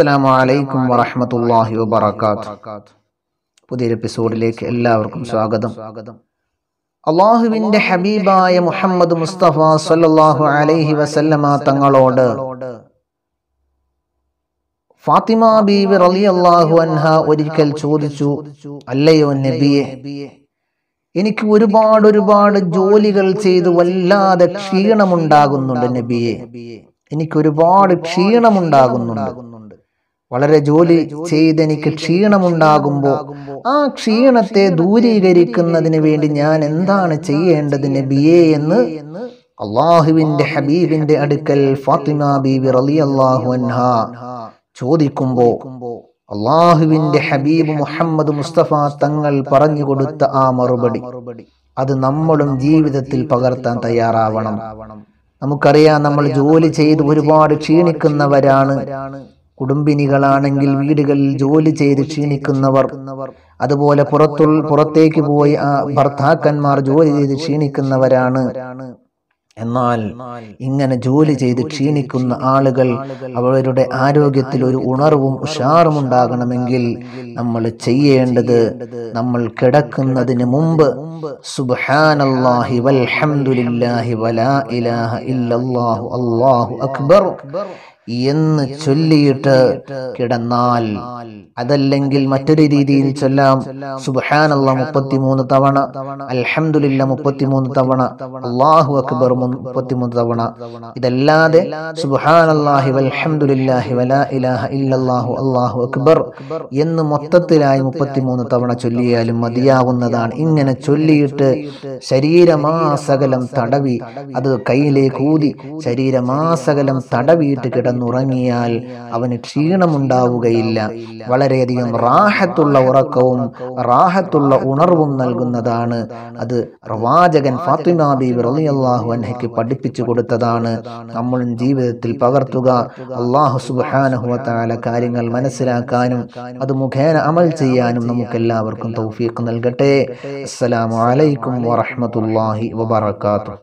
അസ്സലാമലൈക്കും വറഹമത്തല്ലാഹി വബർക്കാത്ത് പുതിയൊരു എപ്പിസോഡിലേക്ക് എല്ലാവർക്കും സ്വാഗതം അള്ളാഹുവിന്റെ ഹബീബായ മുഹമ്മദ് മുസ്തഫ സല്ലാഹു അലൈഹി വസല്ലമ തങ്ങളോട് ഫാത്തിമ ബീവി റലി അള്ളാഹു അൻഹ ഒരിക്കൽ ചോദിച്ചു അല്ലയോ നബിയെ എനിക്ക് ഒരുപാട് ഒരുപാട് ജോലികൾ ചെയ്ത് വല്ലാതെ ക്ഷീണമുണ്ടാകുന്നുണ്ട് നബിയെ എനിക്ക് ഒരുപാട് ക്ഷീണമുണ്ടാകുന്നുണ്ട് വളരെ ജോലി എനിക്ക് ക്ഷീണമുണ്ടാകുമ്പോൾ ആ ക്ഷീണത്തെ ദൂരീകരിക്കുന്നതിന് വേണ്ടി ഞാൻ എന്താണ് ചെയ്യേണ്ടത് നബിയെ എന്ന് അള്ളാഹുവിന്റെ ഹബീബിന്റെ അടുക്കൽ ഫാത്തിമ ബീബി റലി അള്ളാഹു ചോദിക്കുമ്പോൾ അള്ളാഹുവിന്റെ ഹബീബ് മുഹമ്മദ് മുസ്തഫ തങ്ങൾ പറഞ്ഞു കൊടുത്ത ആ മറുപടി അത് നമ്മളും ജീവിതത്തിൽ പകർത്താൻ തയ്യാറാവണം നമുക്കറിയാം നമ്മൾ ജോലി ചെയ്ത് ഒരുപാട് ക്ഷീണിക്കുന്നവരാണ് കുടുംബിനികളാണെങ്കിൽ വീടുകളിൽ ജോലി ചെയ്ത് ക്ഷീണിക്കുന്നവർ അതുപോലെ പുറത്തു പുറത്തേക്ക് പോയി ആ ഭർത്താക്കന്മാർ ജോലി ചെയ്ത് ക്ഷീണിക്കുന്നവരാണ് എന്നാൽ ഇങ്ങനെ ജോലി ചെയ്ത് ക്ഷീണിക്കുന്ന ആളുകൾ അവരുടെ ആരോഗ്യത്തിൽ ഒരു ഉണർവും ഉഷാറും ഉണ്ടാകണമെങ്കിൽ നമ്മൾ ചെയ്യേണ്ടത് നമ്മൾ കിടക്കുന്നതിന് മുമ്പ് സുബ്ഹാനല്ലാഹി വൽഹംദുലില്ലാഹി വലാ ഇലാഹ ഇല്ലല്ലാഹു അല്ലാഹു അക്ബർ എന്ന് ചൊല്ലിയിട്ട് കിടന്നാൽ അതല്ലെങ്കിൽ മറ്റൊരു രീതിയിൽ ചൊല്ലാം സുബാനല്ല മുപ്പത്തിമൂന്ന് തവണ അൽഹമുല്ല മുപ്പത്തിമൂന്ന് തവണ അള്ളാഹു അക്ബർ മുപ്പത്തിമൂന്ന് തവണ ഇതല്ലാതെ സുബാനല്ലാഹി വൽഹമുല്ലാഹി വലാ ഇലാഹ ഇല്ലല്ലാഹു അള്ളാഹു അക്ബർ എന്ന് മൊത്തത്തിലായി മുപ്പത്തിമൂന്ന് തവണ ചൊല്ലിയാലും മതിയാവുന്നതാണ് ഇങ്ങനെ ചൊല്ലിയിട്ട് ശരീരമാസകലം തടവി അത് കയ്യിലേക്ക് ഊതി ശരീരമാസകലം തടവിയിട്ട് കിടന്നു കിടന്നുറങ്ങിയാൽ അവന് ക്ഷീണമുണ്ടാവുകയില്ല വളരെയധികം റാഹത്തുള്ള ഉറക്കവും റാഹത്തുള്ള ഉണർവും നൽകുന്നതാണ് അത് പ്രവാചകൻ ഫാത്തിമ ബീബി റളിയല്ലാഹു അൻഹയ്ക്ക് പഠിപ്പിച്ചു കൊടുത്തതാണ് നമ്മൾ ജീവിതത്തിൽ പകർത്തുക അള്ളാഹു സുബാനഹുല കാര്യങ്ങൾ മനസ്സിലാക്കാനും അത് മുഖേന അമൽ ചെയ്യാനും നമുക്കെല്ലാവർക്കും തൗഫീഖ് നൽകട്ടെ അസ്സലാമലൈക്കും വറഹമത്തല്ലാഹി വബർക്കാത്തു